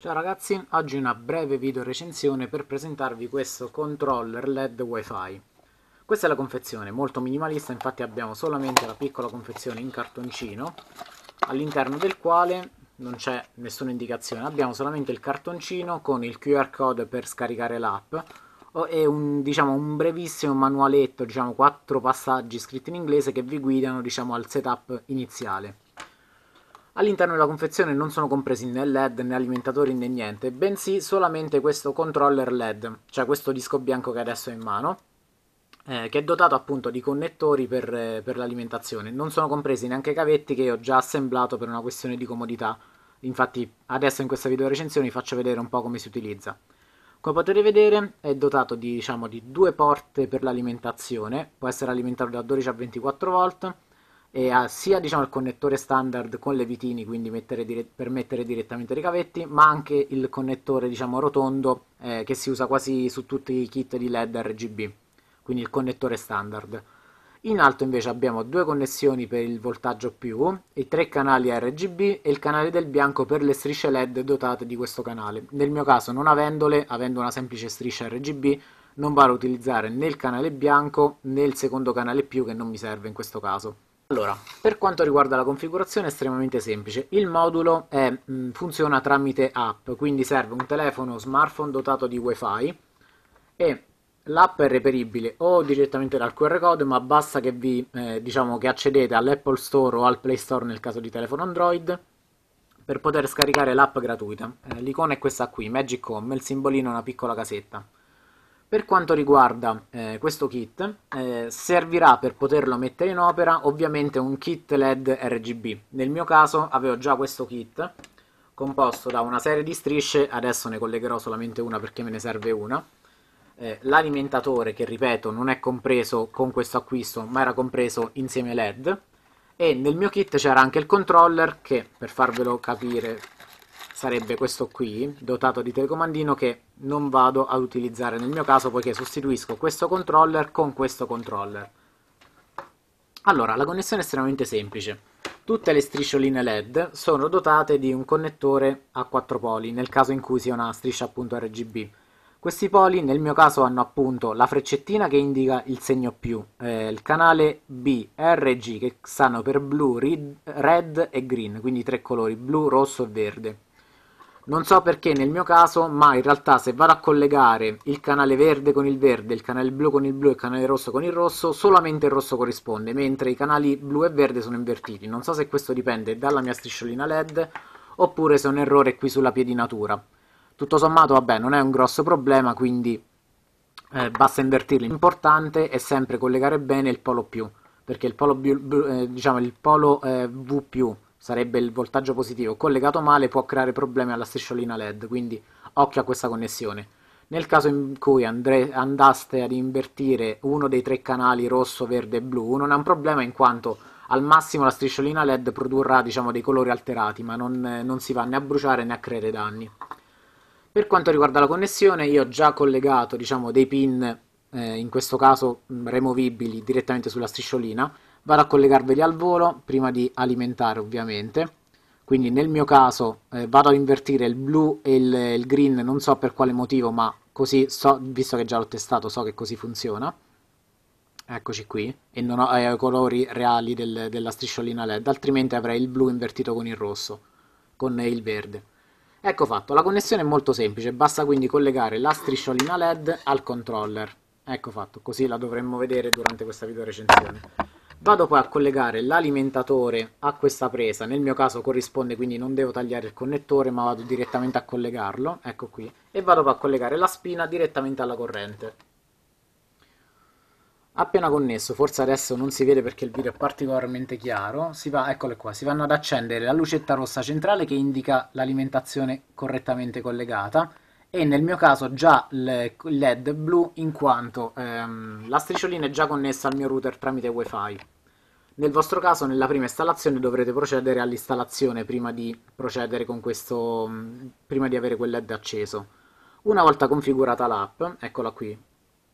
Ciao ragazzi, oggi una breve video recensione per presentarvi questo controller LED WiFi. Questa è la confezione, molto minimalista, infatti abbiamo solamente la piccola confezione in cartoncino, all'interno del quale non c'è nessuna indicazione, abbiamo solamente il cartoncino con il QR code per scaricare l'app e un, diciamo, un brevissimo manualetto, diciamo quattro passaggi scritti in inglese che vi guidano diciamo, al setup iniziale. All'interno della confezione non sono compresi né LED né alimentatori né niente, bensì solamente questo controller LED, cioè questo disco bianco che adesso è in mano, eh, che è dotato appunto di connettori per, eh, per l'alimentazione. Non sono compresi neanche i cavetti che ho già assemblato per una questione di comodità. Infatti adesso in questa video recensione vi faccio vedere un po' come si utilizza. Come potete vedere è dotato di, diciamo, di due porte per l'alimentazione, può essere alimentato da 12 a 24 volt, e ha sia diciamo, il connettore standard con le vitini, quindi mettere dire- per mettere direttamente i cavetti, ma anche il connettore diciamo, rotondo eh, che si usa quasi su tutti i kit di LED RGB, quindi il connettore standard. In alto invece abbiamo due connessioni per il voltaggio più, i tre canali RGB e il canale del bianco per le strisce LED dotate di questo canale. Nel mio caso non avendole, avendo una semplice striscia RGB, non vado a utilizzare né il canale bianco né il secondo canale più che non mi serve in questo caso. Allora, per quanto riguarda la configurazione è estremamente semplice, il modulo è, mm, funziona tramite app, quindi serve un telefono smartphone dotato di wifi e l'app è reperibile o direttamente dal QR code ma basta che, vi, eh, diciamo che accedete all'Apple Store o al Play Store nel caso di telefono Android per poter scaricare l'app gratuita. Eh, l'icona è questa qui, Magic Home, il simbolino è una piccola casetta. Per quanto riguarda eh, questo kit, eh, servirà per poterlo mettere in opera ovviamente un kit LED RGB. Nel mio caso avevo già questo kit composto da una serie di strisce, adesso ne collegherò solamente una perché me ne serve una. Eh, l'alimentatore che ripeto non è compreso con questo acquisto ma era compreso insieme LED e nel mio kit c'era anche il controller che per farvelo capire sarebbe questo qui, dotato di telecomandino che non vado ad utilizzare nel mio caso poiché sostituisco questo controller con questo controller. Allora, la connessione è estremamente semplice. Tutte le striscioline LED sono dotate di un connettore a 4 poli, nel caso in cui sia una striscia appunto RGB. Questi poli nel mio caso hanno appunto la freccettina che indica il segno più, eh, il canale B, R e G che stanno per blu, red e green, quindi tre colori, blu, rosso e verde non so perché nel mio caso, ma in realtà se vado a collegare il canale verde con il verde, il canale blu con il blu e il canale rosso con il rosso, solamente il rosso corrisponde, mentre i canali blu e verde sono invertiti. Non so se questo dipende dalla mia strisciolina LED oppure se è un errore qui sulla piedinatura. Tutto sommato, vabbè, non è un grosso problema, quindi eh, basta invertirli. L'importante è sempre collegare bene il polo più, perché il polo, blu, blu, eh, diciamo, il polo eh, V sarebbe il voltaggio positivo, collegato male può creare problemi alla strisciolina LED, quindi occhio a questa connessione. Nel caso in cui andre- andaste ad invertire uno dei tre canali rosso, verde e blu, non è un problema in quanto al massimo la strisciolina LED produrrà diciamo, dei colori alterati, ma non, non si va né a bruciare né a creare danni. Per quanto riguarda la connessione, io ho già collegato diciamo, dei pin, eh, in questo caso mm, removibili, direttamente sulla strisciolina, vado a collegarveli al volo prima di alimentare ovviamente quindi nel mio caso eh, vado ad invertire il blu e il, il, green non so per quale motivo ma così so, visto che già l'ho testato so che così funziona eccoci qui e non ho eh, i colori reali del, della strisciolina led altrimenti avrei il blu invertito con il rosso con il verde ecco fatto la connessione è molto semplice basta quindi collegare la strisciolina led al controller ecco fatto così la dovremmo vedere durante questa video recensione Vado poi a collegare l'alimentatore a questa presa, nel mio caso corrisponde quindi non devo tagliare il connettore ma vado direttamente a collegarlo, ecco qui, e vado poi a collegare la spina direttamente alla corrente. Appena connesso, forse adesso non si vede perché il video è particolarmente chiaro, si va, eccole qua, si vanno ad accendere la lucetta rossa centrale che indica l'alimentazione correttamente collegata, e nel mio caso già il led blu in quanto ehm, la strisciolina è già connessa al mio router tramite wifi. Nel vostro caso nella prima installazione dovrete procedere all'installazione prima di procedere con questo mm, prima di avere quel led acceso. Una volta configurata l'app, eccola qui,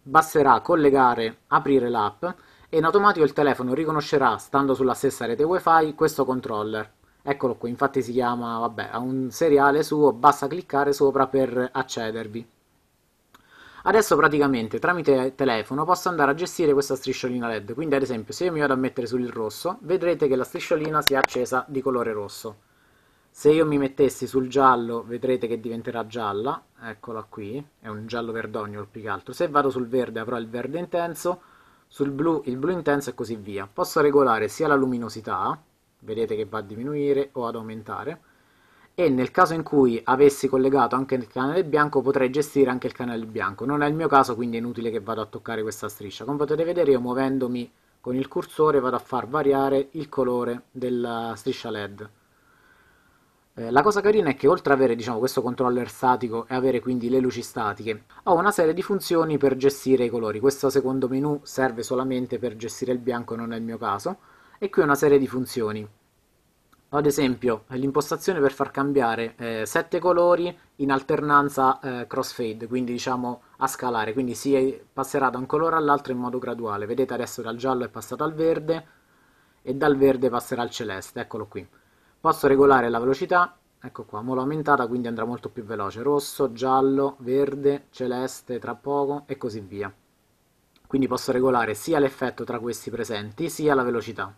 basterà collegare, aprire l'app e in automatico il telefono riconoscerà, stando sulla stessa rete wifi, questo controller Eccolo qui, infatti si chiama, vabbè, ha un seriale suo, basta cliccare sopra per accedervi. Adesso praticamente tramite telefono posso andare a gestire questa strisciolina LED, quindi ad esempio se io mi vado a mettere sul rosso, vedrete che la strisciolina si è accesa di colore rosso. Se io mi mettessi sul giallo vedrete che diventerà gialla, eccola qui, è un giallo verdognolo più che altro. Se vado sul verde avrò il verde intenso, sul blu il blu intenso e così via. Posso regolare sia la luminosità, vedete che va a diminuire o ad aumentare e nel caso in cui avessi collegato anche il canale bianco potrei gestire anche il canale bianco non è il mio caso quindi è inutile che vado a toccare questa striscia come potete vedere io muovendomi con il cursore vado a far variare il colore della striscia led eh, la cosa carina è che oltre ad avere diciamo, questo controller statico e avere quindi le luci statiche, ho una serie di funzioni per gestire i colori. Questo secondo menu serve solamente per gestire il bianco, non è il mio caso e qui una serie di funzioni. Ad esempio, l'impostazione per far cambiare eh, sette colori in alternanza eh, crossfade, quindi diciamo a scalare, quindi si passerà da un colore all'altro in modo graduale. Vedete adesso dal giallo è passato al verde e dal verde passerà al celeste, eccolo qui. Posso regolare la velocità, ecco qua, mo aumentata quindi andrà molto più veloce, rosso, giallo, verde, celeste, tra poco e così via. Quindi posso regolare sia l'effetto tra questi presenti, sia la velocità.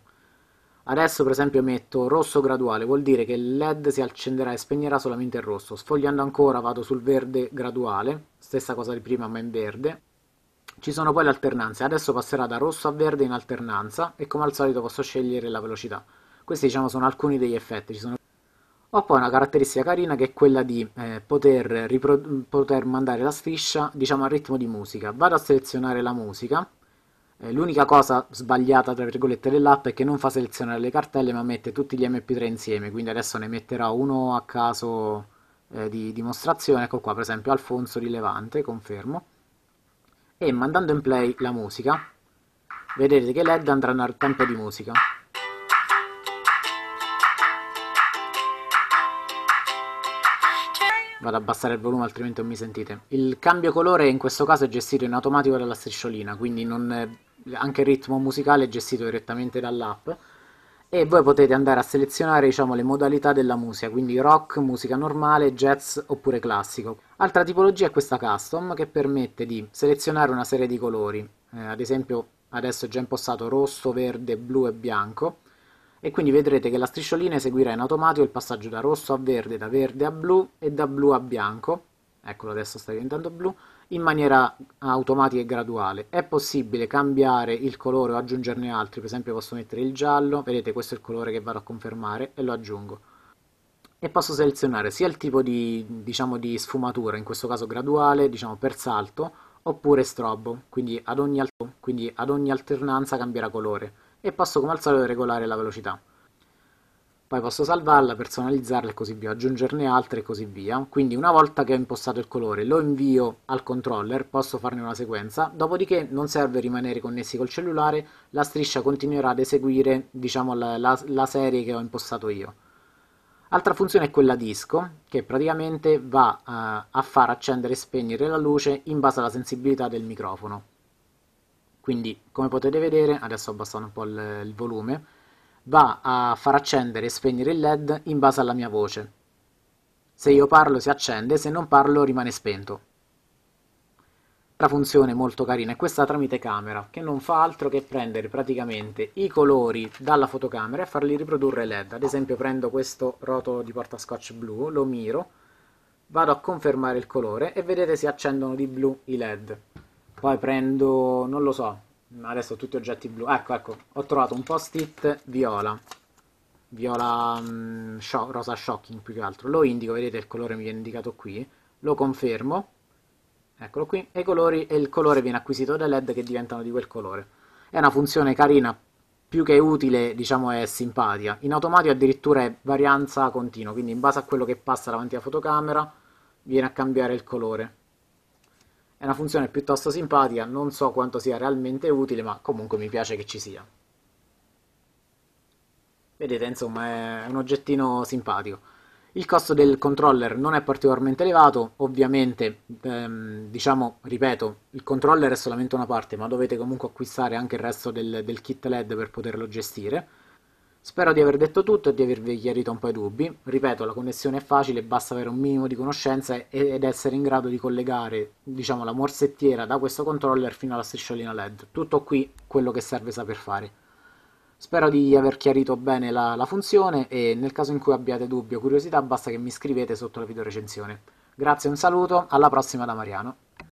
Adesso per esempio metto rosso graduale, vuol dire che il LED si accenderà e spegnerà solamente il rosso. Sfogliando ancora vado sul verde graduale, stessa cosa di prima ma in verde. Ci sono poi le alternanze, adesso passerà da rosso a verde in alternanza e come al solito posso scegliere la velocità. Questi diciamo sono alcuni degli effetti, sono... Ho poi una caratteristica carina che è quella di eh, poter, poter mandare la striscia diciamo al ritmo di musica. Vado a selezionare la musica eh, l'unica cosa sbagliata, tra virgolette, dell'app è che non fa selezionare le cartelle, ma mette tutti gli MP3 insieme, quindi adesso ne metterà uno a caso eh, di dimostrazione, ecco qua, per esempio Alfonso Rilevante, confermo, e mandando in play la musica, vedete che LED andrà nel tempo di musica. vado ad abbassare il volume altrimenti non mi sentite. Il cambio colore in questo caso è gestito in automatico dalla strisciolina, quindi non anche il ritmo musicale è gestito direttamente dall'app e voi potete andare a selezionare diciamo, le modalità della musica, quindi rock, musica normale, jazz oppure classico. Altra tipologia è questa custom che permette di selezionare una serie di colori, eh, ad esempio adesso è già impostato rosso, verde, blu e bianco e quindi vedrete che la strisciolina eseguirà in automatico il passaggio da rosso a verde, da verde a blu e da blu a bianco, eccolo adesso sta diventando blu, in maniera automatica e graduale. È possibile cambiare il colore o aggiungerne altri, per esempio posso mettere il giallo, vedete questo è il colore che vado a confermare e lo aggiungo. E posso selezionare sia il tipo di, diciamo, di sfumatura, in questo caso graduale, diciamo per salto, oppure strobo, quindi ad ogni, quindi ad ogni alternanza cambierà colore. E posso come al solito regolare la velocità poi posso salvarla, personalizzarla e così via, aggiungerne altre e così via. Quindi una volta che ho impostato il colore lo invio al controller, posso farne una sequenza, dopodiché non serve rimanere connessi col cellulare, la striscia continuerà ad eseguire diciamo, la, la, la serie che ho impostato io. Altra funzione è quella disco, che praticamente va eh, a far accendere e spegnere la luce in base alla sensibilità del microfono. Quindi, come potete vedere, adesso ho abbassato un po' il, il volume, va a far accendere e spegnere il LED in base alla mia voce. Se io parlo si accende, se non parlo rimane spento. La funzione molto carina è questa tramite camera, che non fa altro che prendere praticamente i colori dalla fotocamera e farli riprodurre LED. Ad esempio prendo questo rotolo di portascotch blu, lo miro, vado a confermare il colore e vedete si accendono di blu i LED. Poi prendo, non lo so, ma adesso tutti oggetti blu. Ecco, ecco, ho trovato un post-it viola. Viola mh, mm, sho rosa shocking più che altro. Lo indico, vedete il colore mi viene indicato qui. Lo confermo. Eccolo qui. E, colori, e il colore viene acquisito dai LED che diventano di quel colore. È una funzione carina, più che utile, diciamo, è simpatica In automatico addirittura è varianza continua, quindi in base a quello che passa davanti alla fotocamera viene a cambiare il colore. È una funzione piuttosto simpatica, non so quanto sia realmente utile, ma comunque mi piace che ci sia. Vedete, insomma, è un oggettino simpatico. Il costo del controller non è particolarmente elevato, ovviamente, ehm, diciamo, ripeto, il controller è solamente una parte, ma dovete comunque acquistare anche il resto del, del kit LED per poterlo gestire. Spero di aver detto tutto e di avervi chiarito un po' i dubbi. Ripeto, la connessione è facile, basta avere un minimo di conoscenza ed essere in grado di collegare, diciamo, la morsettiera da questo controller fino alla strisciolina LED. Tutto qui quello che serve saper fare. Spero di aver chiarito bene la, la funzione e nel caso in cui abbiate dubbi o curiosità basta che mi scrivete sotto la videorecensione. Grazie, e un saluto, alla prossima da Mariano.